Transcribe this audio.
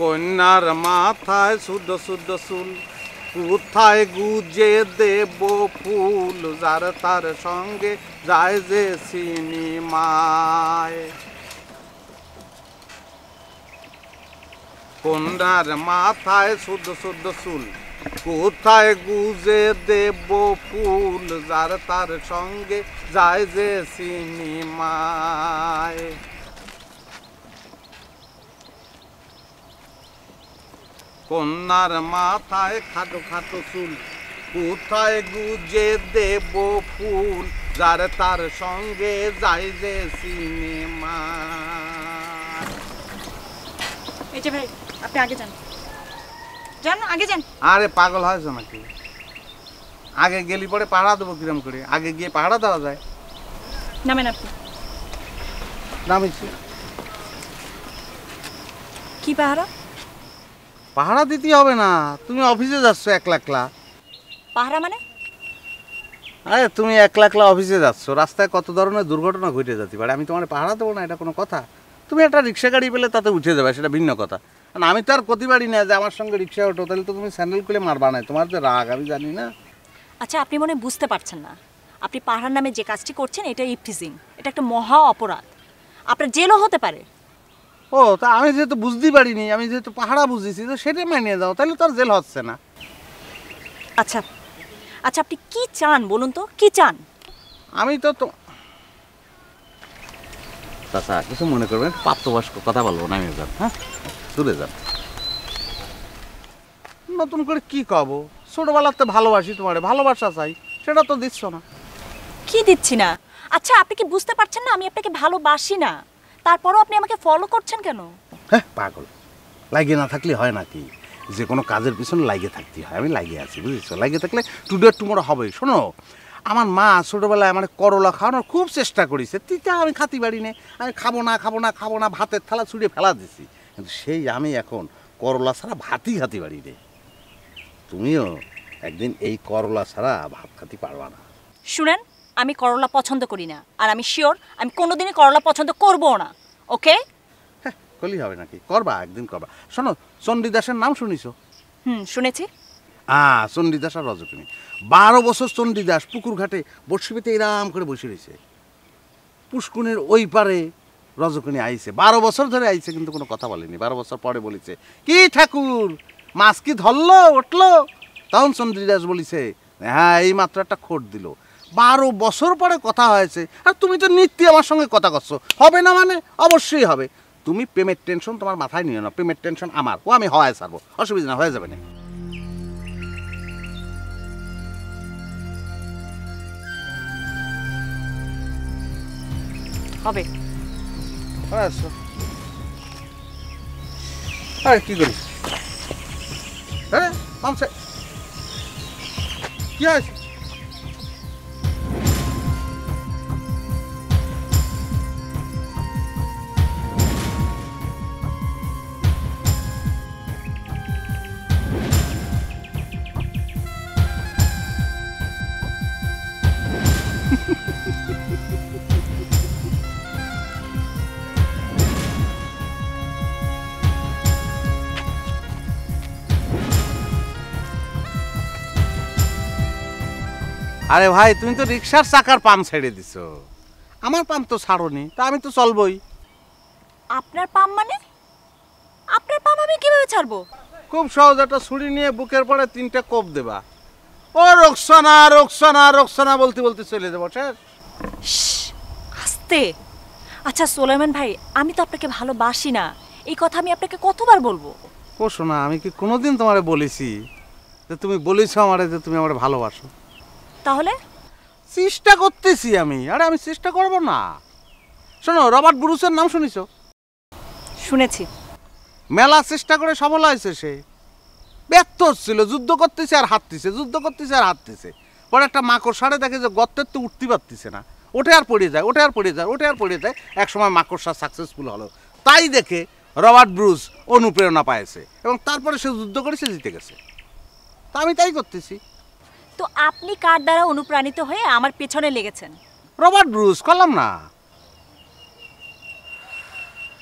কন্যার মাথায় শুদ্ধ শুদ্ধ চুল কোথায় গুজে দেব ফুল যার তার সঙ্গে যায় যে সিনেমায় কন্যার মাথায় শুদ্ধ শুদ্ধ চুল কোথায় গুজে দেব ফুল যার তার সঙ্গে যায় যে সিনেমায় কন্যার মাথায় খাটো খাটো চুল কোথায় গুজে দেব ফুল যার তার সঙ্গে যাই যে সিনেমা এই ভাই আপনি আগে যান যান আগে যান আরে পাগল হয়েছ নাকি আগে গেলি পরে পাহাড়া দেবো কিরম করে আগে গিয়ে পাহাড়া দেওয়া যায় নামেন আপনি নামেছি কি পাহাড়া পাহারা দিতে হবে না তুমি অফিসে যাচ্ছ এক লাখলা পাহারা মানে আরে তুমি এক লাখলা অফিসে যাচ্ছ রাস্তায় কত ধরনের দুর্ঘটনা ঘটে যেতে পারে আমি তোমার পাহারা দেবো না এটা কোনো কথা তুমি একটা রিক্সা গাড়ি পেলে তাতে উঠে যাবে সেটা ভিন্ন কথা কারণ আমি তো আর প্রতিবারই না যে আমার সঙ্গে রিক্সা ওঠো তাহলে তো তুমি স্যান্ডেল খুলে মারবা না তোমার যে রাগ আমি জানি না আচ্ছা আপনি মনে বুঝতে পারছেন না আপনি পাহাড়ার নামে যে কাজটি করছেন এটা ইফটিজিং এটা একটা মহা অপরাধ আপনার জেলও হতে পারে ও তা আমি যেহেতু বুঝতেই পারিনি আমি যেহেতু পাহাড়া বুঝেছি তো সেটা মানিয়ে দাও তাহলে তো আর জেল হচ্ছে না আচ্ছা আচ্ছা আপনি কি চান বলুন তো কি চান আমি তো তো চাচা কিছু মনে করবেন প্রাপ্তবয়স্ক কথা বলবো না আমি যান হ্যাঁ দূরে যান নতুন করে কি কব ছোটবেলাতে ভালোবাসি তোমারে ভালোবাসা চাই সেটা তো দিচ্ছ না কি দিচ্ছি না আচ্ছা আপনি কি বুঝতে পারছেন না আমি আপনাকে ভালোবাসি না তারপরও আপনি আমাকে ফলো করছেন কেন হ্যাঁ পাগল লাগিয়ে না থাকলে হয় নাকি যে কোনো কাজের পিছনে লাগিয়ে থাকতে হয় আমি লাগিয়ে আছি বুঝেছো লাগিয়ে থাকলে টুডে টুমোরো হবে শোনো আমার মা ছোটোবেলায় আমার করলা খাওয়ানোর খুব চেষ্টা করেছে তিতা আমি খাতি বাড়ি নে আমি খাবো না খাবো না খাবো না ভাতের থালা ছুঁড়ে ফেলা দিছি কিন্তু সেই আমি এখন করলা ছাড়া ভাতই খাতি বাড়ি রে তুমিও একদিন এই করলা ছাড়া ভাত খাতি পারবা না শুনেন আমি করলা পছন্দ করি না আর আমি শিওর আমি কোনোদিনই করলা পছন্দ করবো না ওকে হ্যাঁ, কলি হবে নাকি করবা একদিন করবা শোনো চণ্ডীদাসের নাম শুনিছো হুম শুনেছি হ্যাঁ চণ্ডীদাস আর রজতিনী বারো বছর চণ্ডীদাস পুকুর ঘাটে বসে পেতে এরাম করে বসে রয়েছে পুষ্কুনের ওই পারে রজকিনী আইছে বারো বছর ধরে আইছে কিন্তু কোনো কথা বলেনি বারো বছর পরে বলিছে কি ঠাকুর মাছ কি ধরলো উঠলো তখন চন্দ্রীদাস বলিছে হ্যাঁ এই মাত্র একটা খোট দিল বারো বছর পরে কথা হয়েছে আর তুমি তো নিত্যি আমার সঙ্গে কথা করছো হবে না মানে অবশ্যই হবে তুমি প্রেমের টেনশন তোমার মাথায় নিও না প্রেমের টেনশন আমার ও আমি হওয়ায় সারবো অসুবিধা না হয়ে যাবে না হবে কি করিস হ্যাঁ কি আছে আরে ভাই তুমি তো রিক্সার চাকার পাম্প ছেড়ে দিছ আমার পাম্প তো ছাড়োনি তা আমি তো চলবই আপনার পাম্প মানে আপনার পাম্প আমি কিভাবে ছাড়বো খুব সহজ একটা ছুরি নিয়ে বুকের পরে তিনটা কোপ দেবা ও রক্সানা রক্সানা রক্সানা বলতে বলতে চলে যাবো আস্তে আচ্ছা সোলেমান ভাই আমি তো আপনাকে ভালোবাসি না এই কথা আমি আপনাকে কতবার বলবো ও শোনা আমি কি কোনোদিন তোমারে বলেছি যে তুমি বলেছো আমারে যে তুমি আমার ভালোবাসো তাহলে চেষ্টা করতেছি আমি আরে আমি চেষ্টা করব না শোনো রবার্ট ব্রুসের নাম শুনেছো শুনেছি মেলা চেষ্টা করে সফল হয়েছে সে ব্যর্থ হচ্ছিল যুদ্ধ করতেছে আর হাঁটতেছে যুদ্ধ করতেছে আর হাঁটতেছে পরে একটা মাকড়সারে দেখে যে গর্তের তো উঠতে পারতেছে না ওঠে আর পড়ে যায় ওঠে আর পড়ে যায় ওঠে আর পড়ে যায় একসময় মাকড়সার সাকসেসফুল হলো তাই দেখে রবার্ট ব্রুস অনুপ্রেরণা পাইছে এবং তারপরে সে যুদ্ধ করে সে জিতে গেছে তা আমি তাই করতেছি তো আপনি কার দ্বারা অনুপ্রাণিত হয়ে আমার পেছনে লেগেছেন রবার্ট ব্রুস করলাম না